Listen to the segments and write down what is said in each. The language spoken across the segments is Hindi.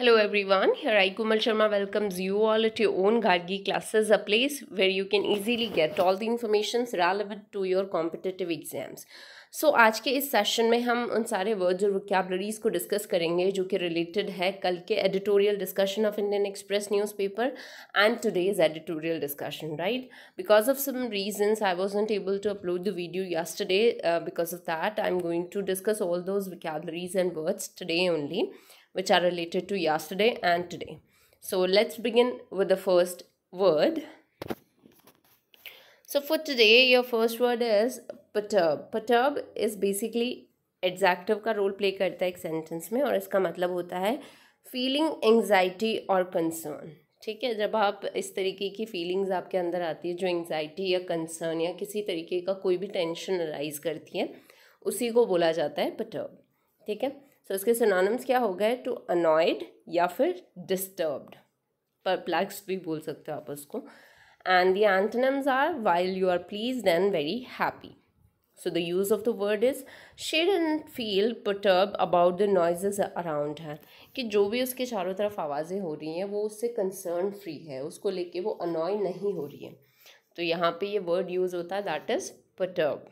Hello everyone, here I Kumal Sharma welcomes you all at your own Gargi classes, a place where you can easily get all the information relevant to your competitive exams. So so, आज के इस सेशन में हम उन सारे वर्ड्स और वोकेबलरीज़ को डिस्कस करेंगे जो कि रिलेटेड है कल के editorial discussion of Indian Express newspaper and today's editorial discussion right because of some reasons I was not able to upload the video yesterday because of that I am going to discuss all those vocabularies and words today only which are related to yesterday and today. So let's begin with the first word. So for today, your first word is perturb. Perturb is basically adjective ka role play karta hai ek sentence mein aur iska matlab hota hai feeling anxiety or concern. ठीक है जब आप इस तरीके की फीलिंग्स आपके अंदर आती है जो एंग्जाइटी या कंसर्न या किसी तरीके का कोई भी टेंशन राइज करती है उसी को बोला जाता है पटर्ब ठीक है तो इसके सिनोनिम्स क्या हो गए टू अनॉयड या फिर डिस्टर्ब्ड परप्लेक्स भी बोल सकते हो आप उसको and the antonyms are while you are please and very happy so the use of the word is shed and feel perturb about the noise around है कि जो भी उसके चारों तरफ आवाज़ें हो रही हैं वो उससे कंसर्न फ्री है उसको लेके वो अनॉय नहीं हो रही है तो यहाँ पे ये वर्ड यूज़ होता है that is perturb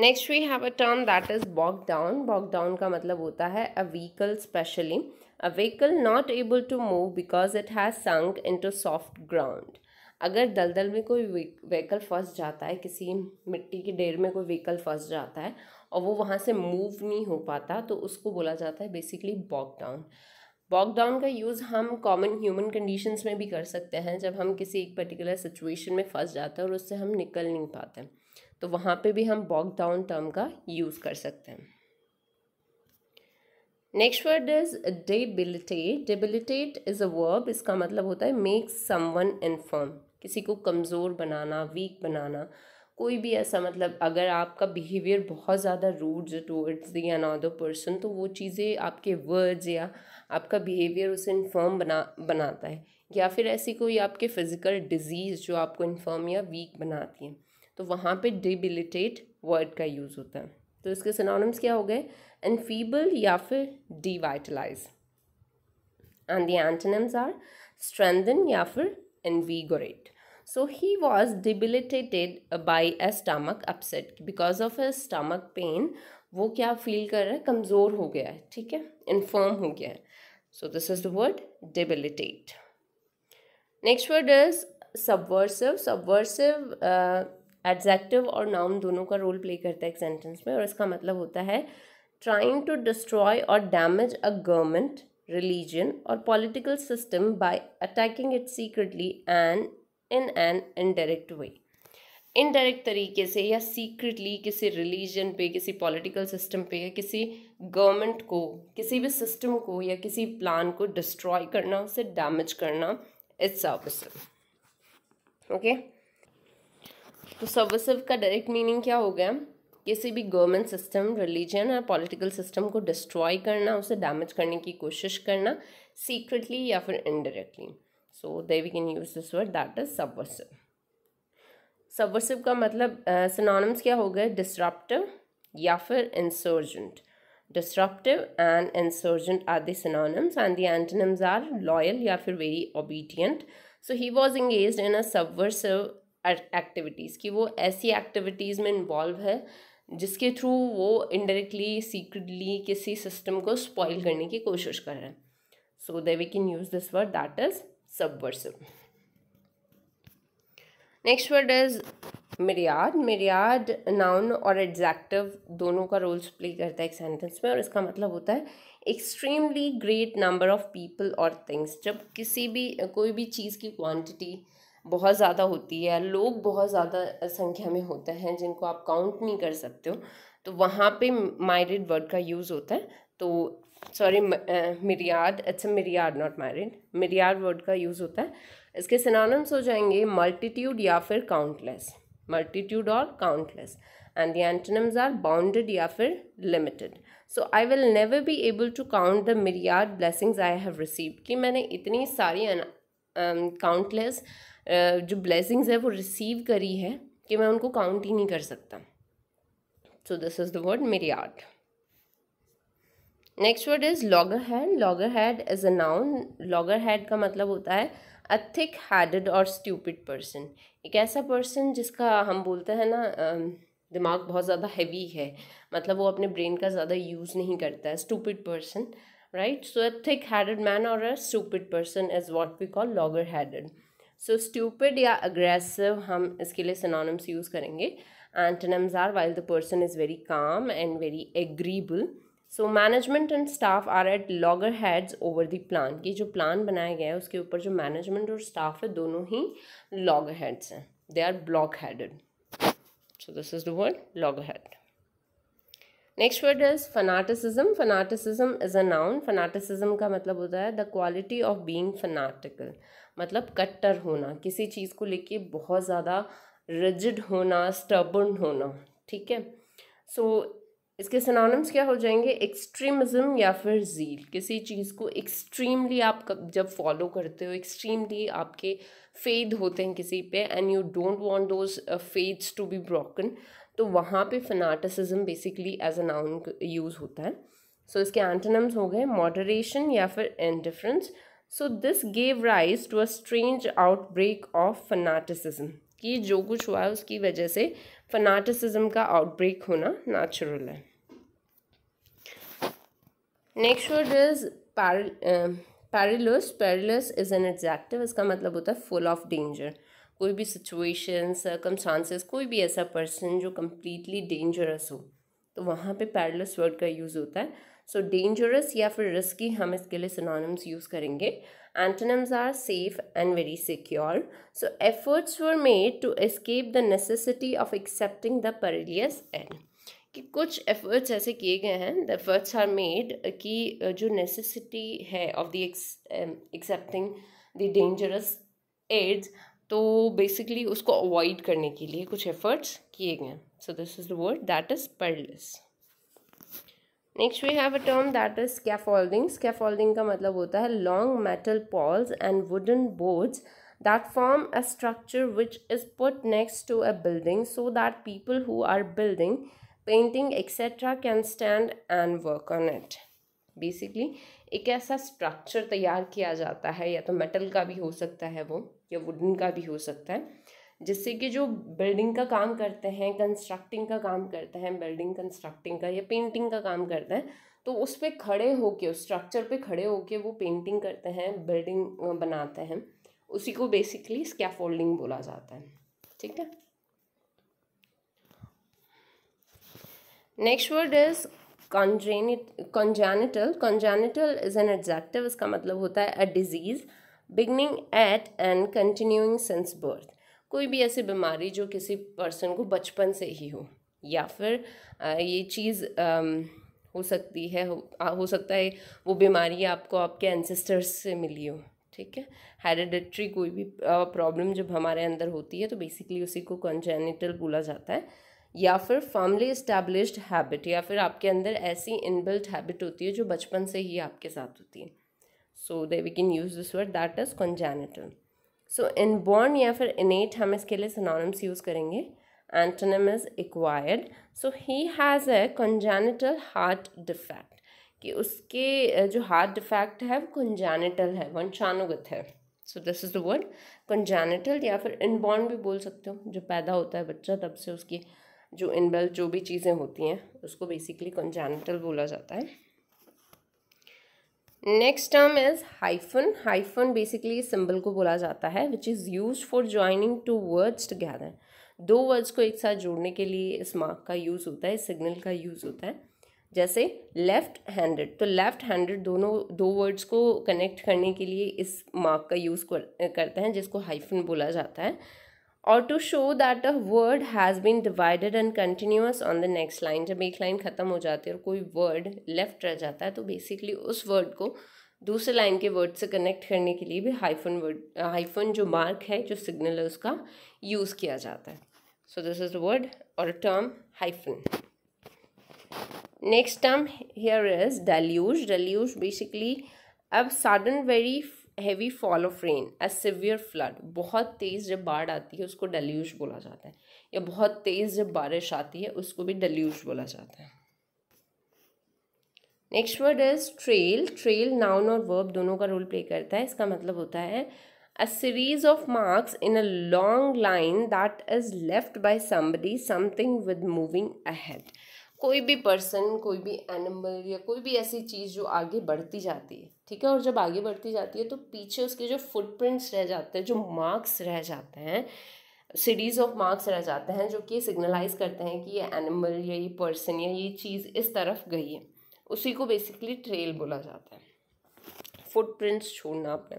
next we have a term that is bog down bog down का मतलब होता है a vehicle specially a vehicle not able to move because it has sunk into soft ground अगर दलदल में कोई व्हीकल फंस जाता है किसी मिट्टी के डेर में कोई व्हीकल फंस जाता है और वो वहाँ से मूव नहीं हो पाता तो उसको बोला जाता है basically bog down bog down का यूज़ हम कॉमन ह्यूमन कंडीशंस में भी कर सकते हैं जब हम किसी एक पर्टिकुलर सिचुएशन में फंस जाते हैं और उससे हम निकल नहीं पाते तो वहाँ पे भी हम बॉक डाउन टर्म का यूज़ कर सकते हैं next word is debilitate debilitate is a verb इसका मतलब होता है मेक समवन इनफर्म किसी को कमज़ोर बनाना वीक बनाना कोई भी ऐसा मतलब अगर आपका बिहेवियर बहुत ज़्यादा rudes towards the other person तो वो चीज़ें आपके वर्ड्स या आपका बिहेवियर उसे इनफॉर्म बना बनाता है या फिर ऐसी कोई आपके फिज़िकल डिजीज़ जो आपको इनफॉर्म या वीक बनाती है तो वहाँ पे डिबिलिटेट वर्ड का यूज़ होता है तो इसके सिनोनिम्स क्या हो गए एनफीबल या फिर devitalize and the antonyms are strengthen या फिर invigorate so he was debilitated by a stomach upset because of a stomach pain वो क्या फील कर रहा है कमज़ोर हो गया है ठीक है इनफॉर्म हो गया है so this is the word debilitate next word is subversive subversive adjective और नाउन दोनों का रोल प्ले करता है एक सेंटेंस में और इसका मतलब होता है ट्राइंग टू डिस्ट्रॉय और डैमेज अ गवर्नमेंट रिलीजन और political system by attacking it secretly and in an indirect way indirect तरीके से या सीक्रेटली किसी रिलीजन पे किसी पॉलिटिकल सिस्टम पे या किसी गवर्नमेंट को किसी भी सिस्टम को या किसी प्लान को डिस्ट्रॉय करना उसे डैमेज करना इट्स ऑपोजिट ओके okay? तो सबवर्सिव का डायरेक्ट मीनिंग क्या हो गया किसी भी गवर्नमेंट सिस्टम रिलीजन या पॉलिटिकल सिस्टम को डिस्ट्रॉय करना उसे डैमेज करने की कोशिश करना सीक्रेटली या फिर indirectly so they we can use this word that is subversive subversive का मतलब सिनोनिम्स uh, क्या हो गए डिस्ट्रप्टिव या फिर insurgent disruptive and insurgent are the and and the antonyms या फिर very obedient so he was engage in a subversive activities कि वो ऐसी एक्टिविटीज़ में इन्वॉल्व है जिसके थ्रू वो इनडायरेक्टली सीक्रेटली किसी सिस्टम को स्पॉइल करने की कोशिश कर रहे हैं so they we can use this word that is subversive next word is myriad myriad noun और एडजैक्टिव दोनों का रोल्स प्ले करता है एक सेंटेंस में और इसका मतलब होता है extremely great number of people और थिंग्स जब किसी भी कोई भी चीज़ की क्वांटिटी बहुत ज़्यादा होती है लोग बहुत ज़्यादा संख्या में होते हैं जिनको आप काउंट नहीं कर सकते हो तो वहाँ पे मायरिड वर्ड का यूज़ होता है तो sorry myriad it's a myriad not married myriad word का यूज़ होता है इसके सिनानम्स हो जाएंगे मल्टीट्यूड या फिर काउंटलेस मल्टीट्यूड और countless and the antonyms are bounded या फिर limited so I will never be able to count the myriad blessings I have receive कि मैंने इतनी सारी काउंटलेस um, uh, जो ब्लेसिंग्स है वो रिसीव करी है कि मैं उनको काउंट ही नहीं कर सकता so this is the word myriad next word is loggerhead loggerhead is a noun loggerhead का मतलब होता है अ थिक हैडेड और स्ट्यूपिड पर्सन एक ऐसा पर्सन जिसका हम बोलते हैं ना um, दिमाग बहुत ज़्यादा हैवी है मतलब वो अपने ब्रेन का ज़्यादा यूज़ नहीं करता है stupid person right? So a thick-headed man or a stupid person is what we call logger-headed. So stupid या अग्रेसिव हम इसके लिए synonyms यूज़ करेंगे antonyms are while the person is very calm and very agreeable so management and staff are at loggerheads over the plan कि जो प्लान बनाया गया है उसके ऊपर जो मैनेजमेंट और स्टाफ है दोनों ही लॉगर हैड्स हैं they are block headed so this is the word loggerhead next word is fanaticism fanaticism is a noun fanaticism का मतलब होता है the quality of being fanatical मतलब कट्टर होना किसी चीज़ को लेके बहुत ज़्यादा रिजिड होना स्टबर्न होना ठीक है सो so, इसके सिनोनिम्स क्या हो जाएंगे एक्सट्रीमिज्म या फिर जील किसी चीज़ को एक्सट्रीमली आप जब फॉलो करते हो एक्सट्रीमली आपके फेद होते हैं किसी पे and you don't want those faiths to be broken तो वहाँ पे fanaticism basically as a noun use होता है सो so, इसके एंटोनम्स हो गए मॉडरेशन या फिर indifference so this gave rise to a strange outbreak of fanaticism कि जो कुछ हुआ है उसकी वजह से फनाटिसिज्म का आउटब्रेक होना नेचुरल है next word is perilous perilous is an adjective इसका मतलब होता है फुल ऑफ डेंजर कोई भी सिचुएशन सर्कमस्टांसेस कोई भी ऐसा पर्सन जो कम्प्लीटली डेंजरस हो तो वहाँ पे पैरलस वर्ड का यूज़ होता है सो डेंजरस या फिर रिस्की हम इसके लिए सिनोनिम्स यूज़ करेंगे antonyms are safe and very secure so efforts were made to escape the necessity of accepting the perilous and कि कुछ एफर्ट्स ऐसे किए गए हैं द एफर्ट्स आर मेड कि जो नेसेसिटी है of the accepting the dangerous ads तो बेसिकली उसको अवॉइड करने के लिए कुछ एफर्ट्स किए गए so this is the word that is perilous next we have a term that is scaffolding scaffolding का मतलब होता है long metal poles and wooden boards that form a structure which is put next to a building so that people who are building painting etcetera can stand and work on it basically एक ऐसा स्ट्रक्चर तैयार किया जाता है या तो मेटल का भी हो सकता है वो या वुडन का भी हो सकता है जिससे कि जो बिल्डिंग का काम करते हैं कंस्ट्रक्टिंग का काम करते हैं बिल्डिंग कंस्ट्रक्टिंग का या पेंटिंग का काम करते हैं तो उस पर खड़े होके उस स्ट्रक्चर पे खड़े होके वो पेंटिंग करते हैं बिल्डिंग बनाते हैं उसी को बेसिकली स्कैफोल्डिंग बोला जाता है ठीक है next word is congenit congenital congenital is an adjective इसका मतलब होता है a disease beginning at and continuing since birth कोई भी ऐसी बीमारी जो किसी पर्सन को बचपन से ही हो या फिर ये चीज़ हो सकती है हो सकता है वो बीमारी आपको आपके एंसेस्टर्स से मिली हो ठीक है हेरिडिट्री कोई भी प्रॉब्लम जब हमारे अंदर होती है तो बेसिकली उसी को कंजेनिटल बोला जाता है या फिर फैमिली इस्टेब्लिश्ड हैबिट या फिर आपके अंदर ऐसी इनबिल्ट हैबिट होती है जो बचपन से ही आपके साथ होती है so they we can use this word that is congenital so inborn या फिर इनेट हम इसके लिए सिनोनिम्स यूज़ करेंगे antonym is acquired so he has a congenital heart defect कि उसके जो हार्ट डिफेक्ट है वो कंजेनेटल है वंशानुगत है so this is the word congenital या फिर इनबॉर्न भी बोल सकते हो जो पैदा होता है बच्चा तब से उसकी जो इनबेल जो भी चीज़ें होती हैं उसको बेसिकली कंजैनिटल बोला जाता है next term is hyphen hyphen basically symbol को बोला जाता है which is use for joining two words together दो वर्ड्स को एक साथ जोड़ने के लिए इस मार्क का यूज़ होता है इस सिग्नल का यूज़ होता है जैसे लेफ़्ट हैंडेड तो लेफ़्ट हैंडेड दोनों दो वर्ड्स को कनेक्ट करने के लिए इस मार्क का यूज़ करते हैं जिसको हाइफन बोला जाता है और to show that a word has been divided and continues on the next line जब एक लाइन ख़त्म हो जाती है और कोई वर्ड लेफ्ट रह जाता है तो बेसिकली उस वर्ड को दूसरे लाइन के वर्ड से कनेक्ट करने के लिए भी हाइफन वर्ड हाइफन जो मार्क है जो सिग्नल है उसका यूज़ किया जाता है सो दिस इज वर्ड और term hyphen next term here is deluge deluge basically अब sudden very heavy fall of rain a severe flood बहुत तेज़ जब बाढ़ आती है उसको डल्यूज बोला जाता है या बहुत तेज़ जब बारिश आती है उसको भी डल्यूज बोला जाता है next word is trail trail noun और वर्ब दोनों का रोल प्ले करता है इसका मतलब होता है a series of marks in a long line that is left by somebody something with moving ahead कोई भी पर्सन कोई भी एनिमल या कोई भी ऐसी चीज़ जो आगे बढ़ती जाती है ठीक है और जब आगे बढ़ती जाती है तो पीछे उसके जो फुटप्रिंट्स रह जाते हैं जो मार्क्स रह जाते हैं सीरीज ऑफ मार्क्स रह जाते हैं जो कि सिग्नलाइज करते हैं कि ये एनिमल या ये पर्सन या ये चीज़ इस तरफ गई है उसी को बेसिकली ट्रेल बोला जाता है फुटप्रिंट्स छोड़ना अपने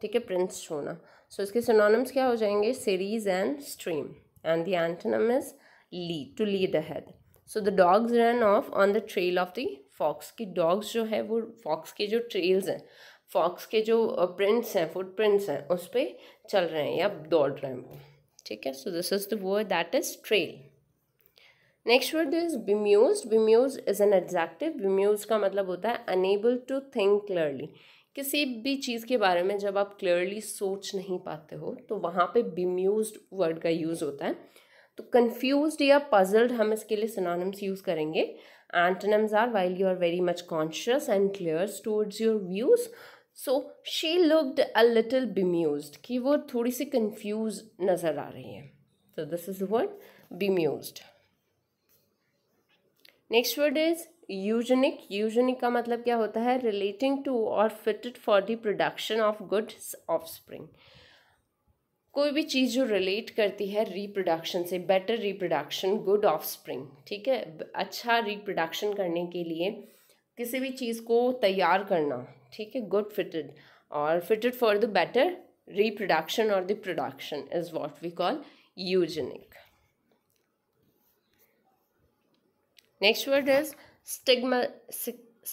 ठीक है प्रिंट्स छोड़ना सो so, इसके सिनोनिम्स क्या हो जाएंगे series and stream and the antonym is lead to lead a head so the dogs run off on the trail of the fox की डॉग्स जो है वो फॉक्स के जो ट्रेल्स हैं फॉक्स के जो प्रिंट्स हैं फुट प्रिंट्स हैं उस पर चल रहे हैं या दौड़ रहे हैं वो ठीक है so this is the word that is trail next word is bemuse bemuse is an adjective bemuse का मतलब होता है अनेबल टू थिंक क्लियरली किसी भी चीज़ के बारे में जब आप क्लियरली सोच नहीं पाते हो तो वहाँ पे बिम्यूज वर्ड का यूज़ होता है तो कन्फ्यूज या पजल्ड हम इसके लिए सिनोनिम्स यूज़ करेंगे antonyms are while you are very much conscious and clear towards your views so she looked a little bemuse कि वो थोड़ी सी कन्फ्यूज नज़र आ रही है so this is word bemuse next word is eugenic eugenic का मतलब क्या होता है रिलेटिंग टू और fitted for the production of goods offspring कोई भी चीज़ जो रिलेट करती है रिप्रोडक्शन से better reproduction good of offspring ठीक है अच्छा रिप्रोडक्शन करने के लिए किसी भी चीज़ को तैयार करना ठीक है गुड फिटेड और fitted for the better reproduction और the production is what we call eugenic next word is stigma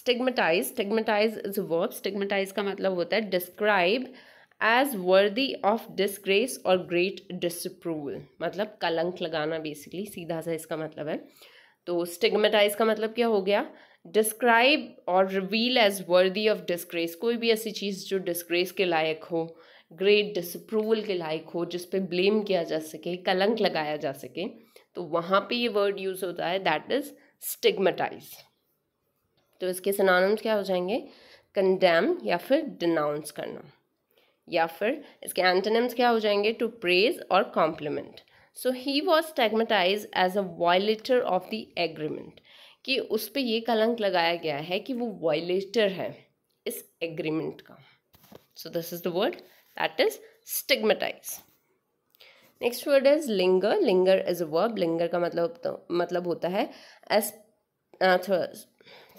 stigmatize stigmatize is verb stigmatize का मतलब होता है describe as worthy of disgrace और ग्रेट डिसअप्रूवल मतलब कलंक लगाना बेसिकली सीधा सा इसका मतलब है तो स्टिग्मेटाइज का मतलब क्या हो गया डिस्क्राइब और reveal as worthy of disgrace कोई भी ऐसी चीज़ जो डिसग्रेस के लायक हो ग्रेट डिसअप्रूवल के लायक हो जिस पे ब्लेम किया जा सके कलंक लगाया जा सके तो वहाँ पे ये वर्ड यूज़ होता है दैट इज़ स्टिग्मेटाइज तो इसके सनानम्स क्या हो जाएंगे कंडेम या फिर डिनाउंस करना या फिर इसके एंटनम्स क्या हो जाएंगे टू प्रेज और compliment so he was stigmatize as a violator of the agreement कि उस पर ये कलंक लगाया गया है कि वो वॉयलेटर है इस एग्रीमेंट का so this is the word that is stigmatize next word is linger linger is a verb linger का मतलब तो, मतलब होता है as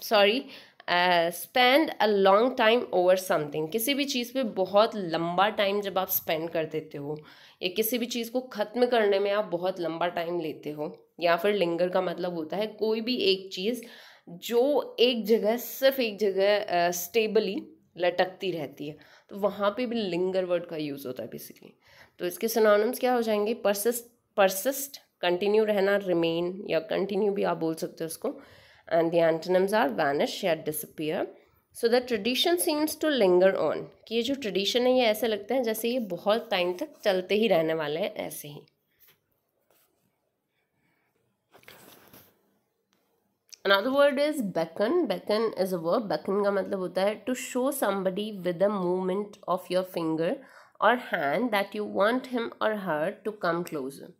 sorry uh, spend a long time over something किसी भी चीज़ पे बहुत लंबा टाइम जब आप स्पेंड कर देते हो या किसी भी चीज़ को ख़त्म करने में आप बहुत लंबा टाइम लेते हो या फिर लिंगर का मतलब होता है कोई भी एक चीज़ जो एक जगह सिर्फ एक जगह स्टेबली uh, लटकती रहती है तो वहाँ पे भी लिंगर वर्ड का यूज़ होता है बेसिकली तो इसके सिनोनिम्स क्या हो जाएंगे परसिस्ट परसिस्ट कंटिन्यू रहना रिमेन या कंटिन्यू भी आप बोल सकते हो उसको and the antonyms are vanish या disappear so the tradition seems to linger on कि ये जो tradition है ये ऐसे लगते हैं जैसे ये बहुत time तक चलते ही रहने वाले हैं ऐसे ही another word is beckon beckon is a verb beckon का मतलब होता है to show somebody with a movement of your finger or hand that you want him or her to come closer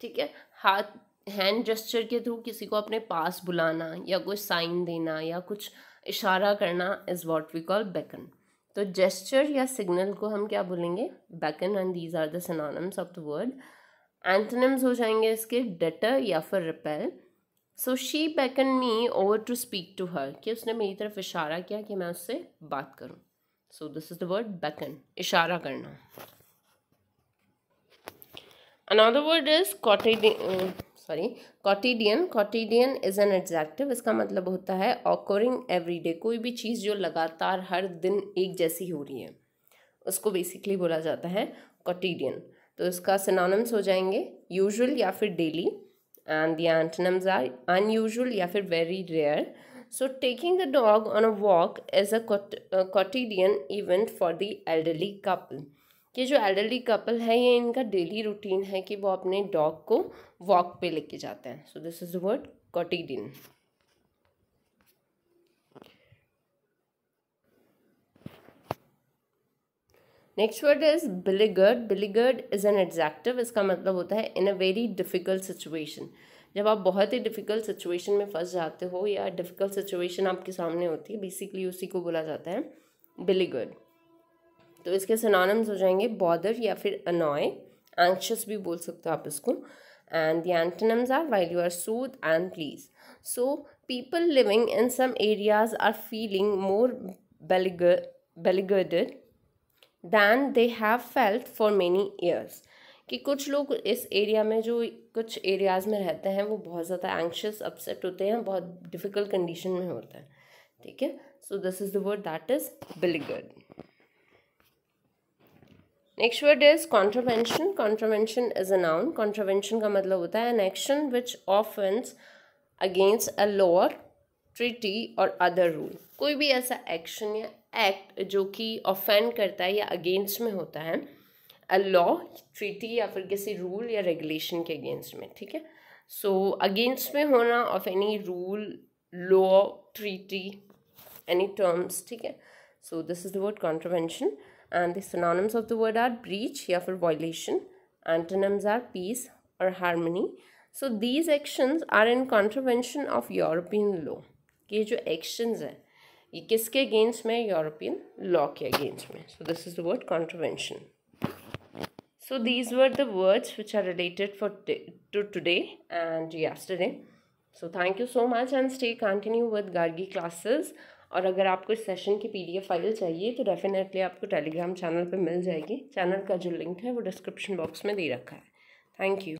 ठीक है हाथ हैंड जेस्चर के थ्रू किसी को अपने पास बुलाना या कुछ साइन देना या कुछ इशारा करना is what we call beckon तो जेस्चर या सिग्नल को हम क्या बोलेंगे beckon and these are synonyms of the word antonyms हो जाएंगे इसके डेटर या फिर repel so she beckon me over to speak to her कि उसने मेरी तरफ इशारा किया कि मैं उससे बात करूँ so this is the word beckon इशारा करना another word is quotidian sorry quotidian quotidian is an adjective इसका मतलब होता है ऑकोरिंग एवरीडे कोई भी चीज़ जो लगातार हर दिन एक जैसी हो रही है उसको बेसिकली बोला जाता है कॉटिडियन तो इसका सिनोनिम्स हो जाएंगे यूजुअल या फिर daily and the antonyms are unusual या फिर very rare so taking the dog on a walk as a quotidian event for the elderly couple कि जो एल्डरली कपल है ये इनका डेली रूटीन है कि वो अपने डॉग को वॉक पे लेके जाते हैं so this is word quotidian next word is beleaguered beleaguered is an adjective इसका मतलब होता है in a very difficult situation जब आप बहुत ही डिफिकल्ट सिचुएशन में फंस जाते हो या डिफिकल्ट सिचुएशन आपके सामने होती है बेसिकली उसी को बोला जाता है बिलीगर्ड तो इसके सनानम्स हो जाएंगे बॉदर या फिर अनॉय एंक्शस भी बोल सकते हो आप इसको and the antonyms are while you are soothed and please so people living in some areas are feeling more beleaguered than they have felt for many years कि कुछ लोग इस एरिया में जो कुछ एरियाज़ में रहते हैं वो बहुत ज़्यादा एंक्शस अपसेट होते हैं बहुत डिफ़िकल्ट कंडीशन में होते हैं ठीक है so this is the word that is beleaguered next word is contravention contravention is a noun contravention का मतलब होता है an action which offense against a law or treaty और अदर रूल कोई भी ऐसा एक्शन या एक्ट जो कि ऑफेंड करता है या अगेंस्ट में होता है अ लॉ ट्रीटी या फिर किसी रूल या रेगुलेशन के अगेंस्ट में ठीक है सो अगेंस्ट में होना of any rule law treaty any terms ठीक है so this is the word contravention and the synonyms of the word are breach here for violation antonyms are peace or harmony so these actions are in contravention of European law ये जो actions are, against किसके European law लॉ के अगेंस्ट में so this is the So these were the words which are related for to today and yesterday. So thank you so much and stay continue with Gargi classes. और अगर आपको इस सेशन की पीडीएफ फाइल चाहिए तो डेफिनेटली आपको टेलीग्राम चैनल पर मिल जाएगी चैनल का जो लिंक है वो डिस्क्रिप्शन बॉक्स में दे रखा है थैंक यू